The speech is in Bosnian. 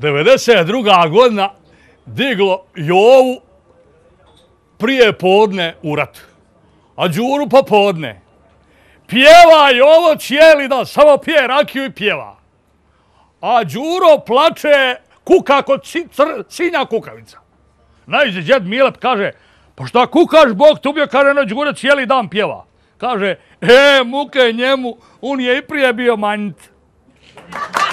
1992. godina diglo Jovu prije podne u ratu, a Đuru po podne. Pjeva Jovo cijeli dan, samo pije rakiju i pjeva. A Đuro plače kuka kod sinja kukavica. Najde džed Milep kaže, pa šta kukaš, Bog tu bio, kaže, no Đuro cijeli dan pjeva. Kaže, e, muke njemu, on je i prije bio manjit. Thank you.